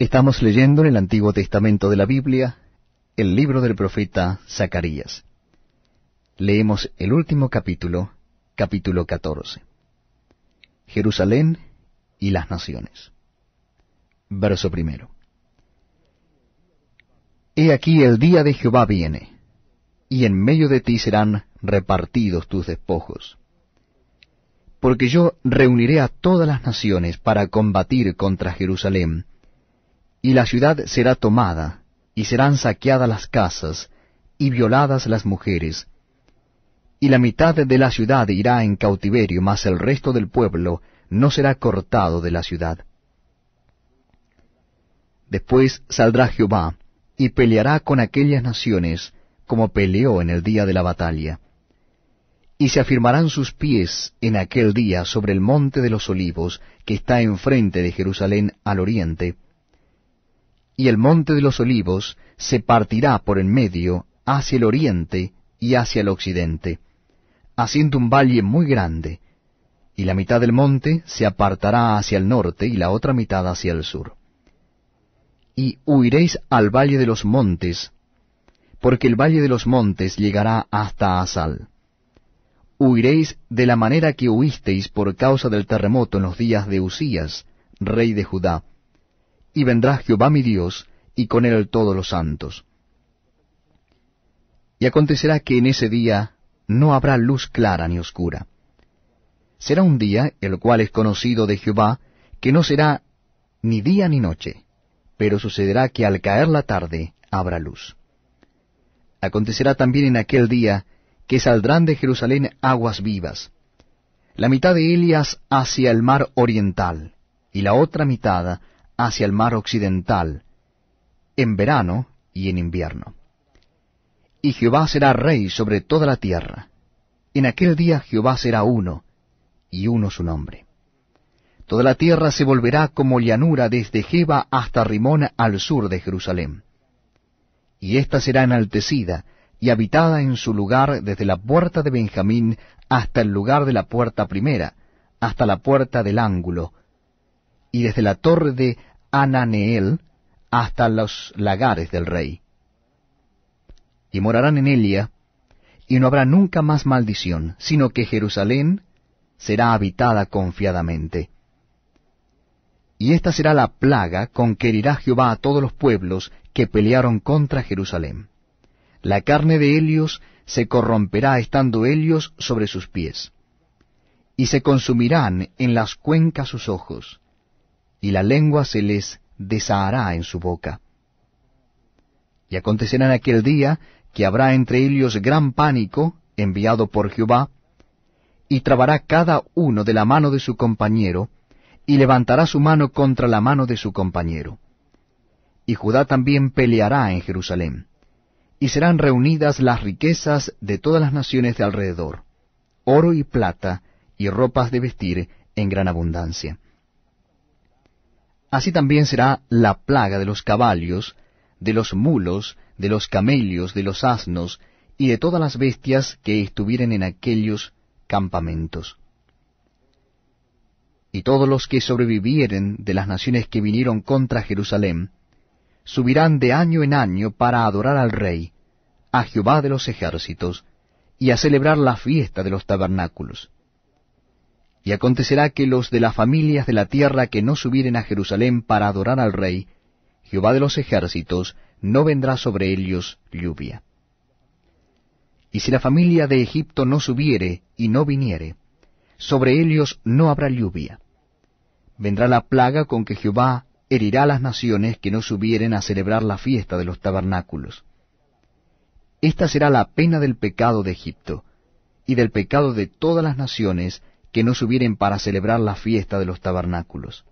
Estamos leyendo en el Antiguo Testamento de la Biblia el libro del profeta Zacarías. Leemos el último capítulo, capítulo 14. Jerusalén y las naciones. Verso primero. He aquí el día de Jehová viene, y en medio de ti serán repartidos tus despojos. Porque yo reuniré a todas las naciones para combatir contra Jerusalén, y la ciudad será tomada, y serán saqueadas las casas, y violadas las mujeres, y la mitad de la ciudad irá en cautiverio, mas el resto del pueblo no será cortado de la ciudad. Después saldrá Jehová, y peleará con aquellas naciones, como peleó en el día de la batalla. Y se afirmarán sus pies en aquel día sobre el monte de los olivos, que está enfrente de Jerusalén al oriente, y el monte de los olivos se partirá por en medio hacia el oriente y hacia el occidente, haciendo un valle muy grande, y la mitad del monte se apartará hacia el norte y la otra mitad hacia el sur. Y huiréis al valle de los montes, porque el valle de los montes llegará hasta Asal. Huiréis de la manera que huisteis por causa del terremoto en los días de Usías, rey de Judá, y vendrá Jehová mi Dios, y con él todos los santos. Y acontecerá que en ese día no habrá luz clara ni oscura. Será un día, el cual es conocido de Jehová, que no será ni día ni noche, pero sucederá que al caer la tarde habrá luz. Acontecerá también en aquel día que saldrán de Jerusalén aguas vivas, la mitad de Elias hacia el mar oriental, y la otra mitad hacia el mar occidental, en verano y en invierno. Y Jehová será rey sobre toda la tierra. En aquel día Jehová será uno, y uno su nombre. Toda la tierra se volverá como llanura desde Jeba hasta Rimón al sur de Jerusalén. Y ésta será enaltecida y habitada en su lugar desde la puerta de Benjamín hasta el lugar de la puerta primera, hasta la puerta del ángulo, y desde la torre de Ananeel hasta los lagares del rey. Y morarán en Elia, y no habrá nunca más maldición, sino que Jerusalén será habitada confiadamente. Y esta será la plaga con que herirá Jehová a todos los pueblos que pelearon contra Jerusalén. La carne de Helios se corromperá estando Helios sobre sus pies, y se consumirán en las cuencas sus ojos, y la lengua se les desahará en su boca. Y acontecerá en aquel día que habrá entre ellos gran pánico enviado por Jehová, y trabará cada uno de la mano de su compañero, y levantará su mano contra la mano de su compañero. Y Judá también peleará en Jerusalén, y serán reunidas las riquezas de todas las naciones de alrededor, oro y plata, y ropas de vestir en gran abundancia. Así también será la plaga de los caballos, de los mulos, de los camellos, de los asnos, y de todas las bestias que estuvieren en aquellos campamentos. Y todos los que sobrevivieren de las naciones que vinieron contra Jerusalén, subirán de año en año para adorar al Rey, a Jehová de los ejércitos, y a celebrar la fiesta de los tabernáculos. Y acontecerá que los de las familias de la tierra que no subieren a Jerusalén para adorar al rey, Jehová de los ejércitos, no vendrá sobre ellos lluvia. Y si la familia de Egipto no subiere y no viniere, sobre ellos no habrá lluvia. Vendrá la plaga con que Jehová herirá a las naciones que no subieren a celebrar la fiesta de los tabernáculos. Esta será la pena del pecado de Egipto, y del pecado de todas las naciones que no subieren para celebrar la fiesta de los tabernáculos.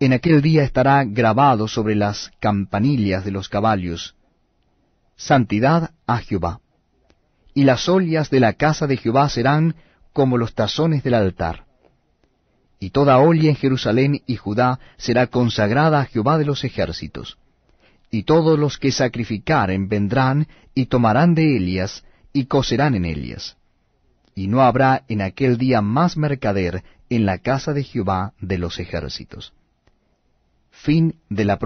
En aquel día estará grabado sobre las campanillas de los caballos, Santidad a Jehová. Y las ollas de la casa de Jehová serán como los tazones del altar. Y toda olla en Jerusalén y Judá será consagrada a Jehová de los ejércitos. Y todos los que sacrificaren vendrán y tomarán de ellas y coserán en ellas y no habrá en aquel día más mercader en la casa de Jehová de los ejércitos. Fin de la